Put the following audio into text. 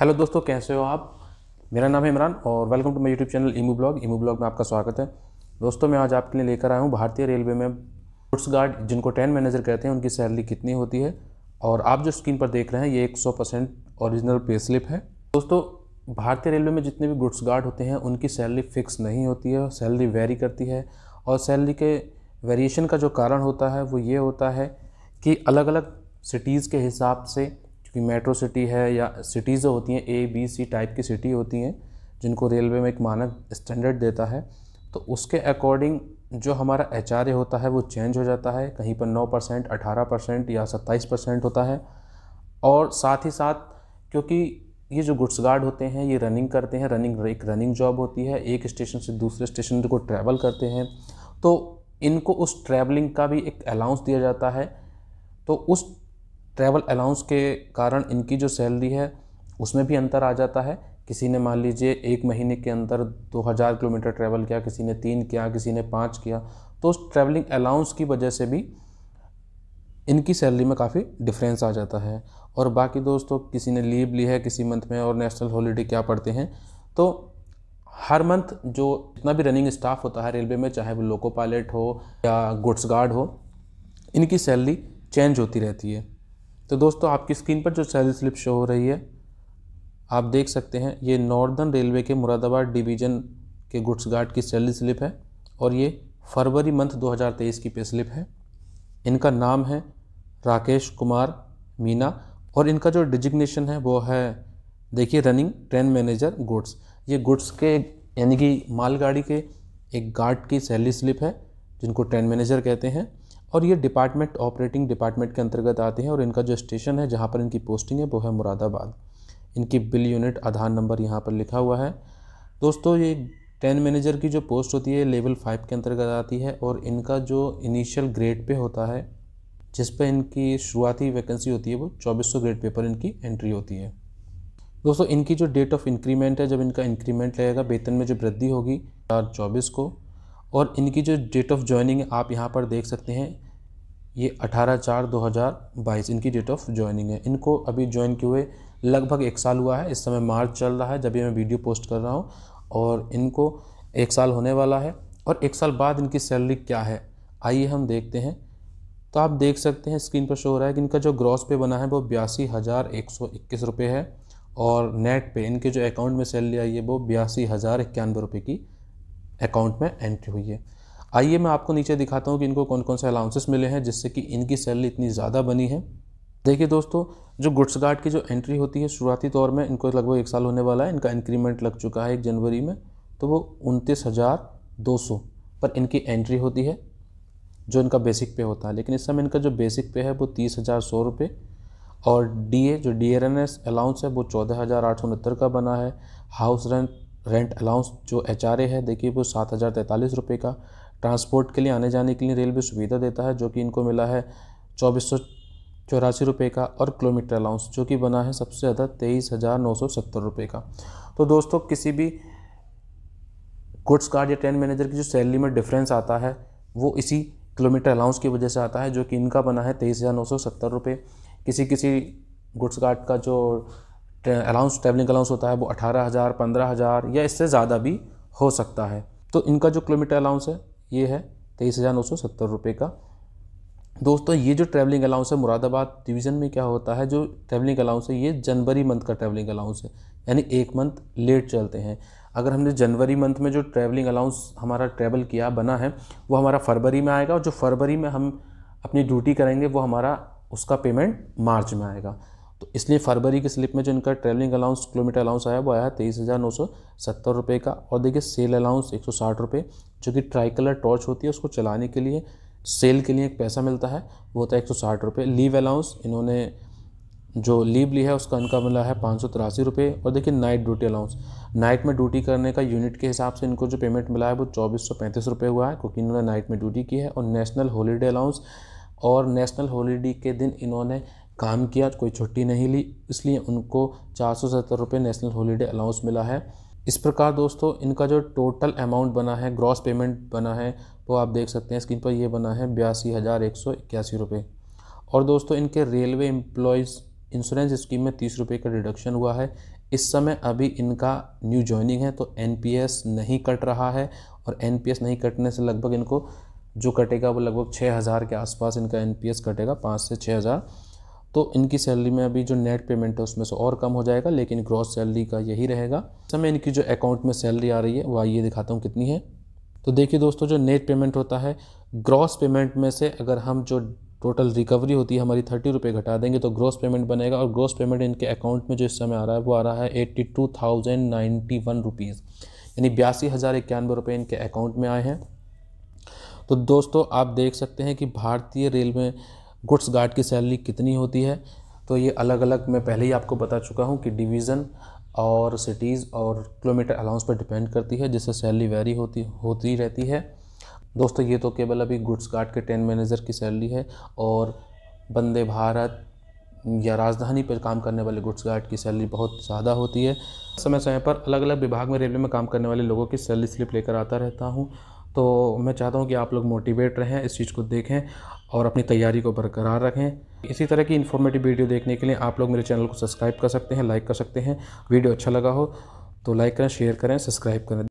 hello दोस्तों कैसे हो आप मेरा नाम है इमरान और welcome to my YouTube channel Imu blog Imu blog में आपका स्वागत है दोस्तों मैं आज आपके लिए लेकर आया हूँ भारतीय रेलवे में गुड्स गार्ड जिनको टेन मैनेजर कहते हैं उनकी सैलरी कितनी होती है और आप जो स्क्रीन पर देख रहे हैं ये सौ परसेंट ओरिजिनल पे स्लिप है दोस्तों भारतीय रेलवे में जितने भी गुड्स गार्ड होते हैं उनकी सैलरी फिक्स नहीं होती है सैलरी वेरी करती है और सैलरी के वेरिएशन का जो कारण होता है वो ये होता है कि अलग अलग सिटीज़ के हिसाब से क्योंकि मेट्रो सिटी है या सिटीज़ होती हैं ए बी सी टाइप की सिटी होती हैं जिनको रेलवे में एक मानक स्टैंडर्ड देता है तो उसके अकॉर्डिंग जो हमारा एच होता है वो चेंज हो जाता है कहीं पर नौ परसेंट अठारह परसेंट या सत्ताईस परसेंट होता है और साथ ही साथ क्योंकि ये जो गुड्स गार्ड होते हैं ये रनिंग करते हैं रनिंग एक रनिंग जॉब होती है एक स्टेशन से दूसरे स्टेशन को ट्रैवल करते हैं तो इनको उस ट्रैवलिंग का भी एक अलाउंस दिया जाता है तो उस ट्रैवल अलाउंस के कारण इनकी जो सैलरी है उसमें भी अंतर आ जाता है किसी ने मान लीजिए एक महीने के अंदर 2000 किलोमीटर ट्रैवल किया किसी ने तीन किया किसी ने पाँच किया तो उस ट्रैवलिंग अलाउंस की वजह से भी इनकी सैलरी में काफ़ी डिफरेंस आ जाता है और बाकी दोस्तों किसी ने लीव ली है किसी मंथ में और नेशनल हॉलीडे क्या पढ़ते हैं तो हर मंथ जो जितना भी रनिंग स्टाफ होता है रेलवे में चाहे वो लोको पायलट हो या गुड्स गार्ड हो इनकी सैलरी चेंज होती रहती है तो दोस्तों आपकी स्क्रीन पर जो सैलरी स्लिप शो हो रही है आप देख सकते हैं ये नॉर्दर्न रेलवे के मुरादाबाद डिवीज़न के गुड्स गार्ड की सैलरी स्लिप है और ये फरवरी मंथ 2023 की पे स्लिप है इनका नाम है राकेश कुमार मीना और इनका जो डिजिग्नेशन है वो है देखिए रनिंग ट्रेन मैनेजर गुड्स ये गुड्स के यानी कि मालगाड़ी के एक गार्ड की सैलरी स्लिप है जिनको ट्रेन मैनेजर कहते हैं और ये डिपार्टमेंट ऑपरेटिंग डिपार्टमेंट के अंतर्गत आते हैं और इनका जो स्टेशन है जहाँ पर इनकी पोस्टिंग है वो है मुरादाबाद इनकी बिल यूनिट आधार नंबर यहाँ पर लिखा हुआ है दोस्तों ये टेन मैनेजर की जो पोस्ट होती है लेवल फाइव के अंतर्गत आती है और इनका जो इनिशियल ग्रेड पे होता है जिस पे इनकी शुरुआती वैकेंसी होती है वो 2400 ग्रेड पे पर इनकी एंट्री होती है दोस्तों इनकी जो डेट ऑफ इंक्रीमेंट है जब इनका इंक्रीमेंट रहेगा वेतन में जो वृद्धि होगी चार चौबीस को और इनकी जो डेट ऑफ ज्वाइनिंग है आप यहाँ पर देख सकते हैं ये 18 चार 2022 इनकी डेट ऑफ ज्वाइनिंग है इनको अभी ज्वाइन किए हुए लगभग एक साल हुआ है इस समय मार्च चल रहा है जब ये मैं वीडियो पोस्ट कर रहा हूँ और इनको एक साल होने वाला है और एक साल बाद इनकी सैलरी क्या है आइए हम देखते हैं तो आप देख सकते हैं स्क्रीन पर शो हो रहा है कि इनका जो ग्रॉस पे बना है वो बयासी हज़ार एक सौ इक्कीस रुपये है और नेट पे इनके जो अकाउंट में सैलरी आई है वो बयासी हज़ार इक्यानवे रुपये की अकाउंट में एंट्री हुई है आइए मैं आपको नीचे दिखाता हूँ कि इनको कौन कौन से अलाउंसेस मिले हैं जिससे कि इनकी सैलरी इतनी ज़्यादा बनी है देखिए दोस्तों जो गुड्स गार्ड की जो एंट्री होती है शुरुआती तौर में इनको लगभग एक साल होने वाला है इनका इंक्रीमेंट लग चुका है एक जनवरी में तो वो उनतीस हज़ार दो सौ पर इनकी एंट्री होती है जो इनका बेसिक पे होता है लेकिन इस समय इनका जो बेसिक पे है वो तीस हज़ार सौ रुपये और डी ए जो डी एर एन एस अलाउंस है वो चौदह हज़ार आठ सौ उनहत्तर का बना है हाउस रेंट रेंट अलाउंस जो एच है देखिए वो सात हज़ार तैंतालीस रुपये का ट्रांसपोर्ट के लिए आने जाने के लिए रेलवे सुविधा देता है जो कि इनको मिला है चौबीस सौ चौरासी रुपये का और किलोमीटर अलाउंस जो कि बना है सबसे ज़्यादा तेईस हज़ार नौ सौ सत्तर रुपये का तो दोस्तों किसी भी गुड्स कार्ड या ट्रेन मैनेजर की जो सैलरी में डिफरेंस आता है वो इसी किलोमीटर अलाउंस की वजह से आता है जो कि इनका बना है तेईस हज़ार नौ सौ सत्तर रुपये किसी किसी गुड्स कार्ड का जो अलाउंस ट्रैवलिंग अलाउंस होता है वो अठारह हज़ार पंद्रह हज़ार या इससे ज़्यादा भी हो सकता है तो इनका जो किलोमीटर अलाउंस है ये है तेईस हज़ार नौ सौ सत्तर रुपये का दोस्तों ये जो ट्रैवलिंग अलाउंस है मुरादाबाद डिवीज़न में क्या होता है जो ट्रैवलिंग अलाउंस है ये जनवरी मंथ का ट्रैवलिंग अलाउंस है यानी एक मंथ लेट चलते हैं अगर हमने जनवरी मंथ में जो ट्रैवलिंग अलाउंस हमारा ट्रैवल किया बना है वो हमारा फरवरी में आएगा और जो फरवरी में हम अपनी ड्यूटी करेंगे वो हमारा उसका पेमेंट मार्च में आएगा तो इसलिए फरवरी के स्लिप में जो इनका ट्रेवलिंग अलाउंस किलोमीटर अलाउंस आया वो आया तेईस हज़ार नौ सौ सत्तर रुपये का और देखिए सेल अलाउंस एक सौ साठ रुपये जो कि ट्राई कलर टॉर्च होती है उसको चलाने के लिए सेल के लिए एक पैसा मिलता है वो होता है एक सौ साठ रुपये लीव अलाउंस इन्होंने जो लीव ली है उसका इनका मिला है पाँच सौ तिरासी रुपये और देखिए नाइट ड्यूटी अलाउंस नाइट में ड्यूटी करने का यूनिट के हिसाब से इनको जो पेमेंट मिला है वो चौबीस सौ पैंतीस रुपये हुआ है क्योंकि इन्होंने नाइट में ड्यूटी की है और नेशनल हॉलीडे अलाउंस और नेशनल हॉलीडे के दिन इन्होंने काम किया कोई छुट्टी नहीं ली इसलिए उनको चार सौ सत्तर रुपये नेशनल हॉलीडे अलाउंस मिला है इस प्रकार दोस्तों इनका जो टोटल अमाउंट बना है ग्रॉस पेमेंट बना है वो आप देख सकते हैं स्क्रीन पर ये बना है बयासी हज़ार एक सौ इक्यासी रुपये और दोस्तों इनके रेलवे एम्प्लॉयज़ इंश्योरेंस स्कीम में तीस रुपये का डिडक्शन हुआ है इस समय अभी इनका न्यू ज्वाइनिंग है तो एन नहीं कट रहा है और एन नहीं कटने से लगभग इनको जो कटेगा वो लगभग छः हज़ार के आसपास इनका एन कटेगा पाँच से छः हज़ार तो इनकी सैलरी में अभी जो नेट पेमेंट है उसमें से और कम हो जाएगा लेकिन ग्रॉस सैलरी का यही रहेगा समय इनकी जो अकाउंट में सैलरी आ रही है वो आइए दिखाता हूँ कितनी है तो देखिए दोस्तों जो नेट पेमेंट होता है ग्रॉस पेमेंट में से अगर हम जो टोटल रिकवरी होती है हमारी थर्टी रुपये घटा देंगे तो ग्रॉस पेमेंट बनेगा और ग्रॉस पेमेंट इनके अकाउंट में जो इस समय आ रहा है वो आ रहा है eighty two thousand ninety one rupees यानी बयासी हज़ार इक्यानवे रुपये इनके अकाउंट में आए हैं तो दोस्तों आप देख सकते हैं कि भारतीय रेलवे गुड्स गार्ड की सैलरी कितनी होती है तो ये अलग अलग मैं पहले ही आपको बता चुका हूँ कि डिवीज़न और सिटीज़ और किलोमीटर अलाउंस पर डिपेंड करती है जिससे सैलरी वेरी होती होती रहती है दोस्तों ये तो केवल अभी गुड्स गार्ड के टेन मैनेजर की सैलरी है और वंदे भारत या राजधानी पर काम करने वाले गुड्स गार्ड की सैलरी बहुत ज़्यादा होती है समय समय पर अलग अलग विभाग में रेलवे में काम करने वाले लोगों की सैलरी स्लिप लेकर आता रहता हूँ तो मैं चाहता हूँ कि आप लोग मोटिवेट रहें इस चीज़ को देखें और अपनी तैयारी को बरकरार रखें इसी तरह की इन्फॉर्मेटिव वीडियो देखने के लिए आप लोग मेरे चैनल को सब्सक्राइब कर सकते हैं लाइक कर सकते हैं वीडियो अच्छा लगा हो तो लाइक करें शेयर करें सब्सक्राइब करें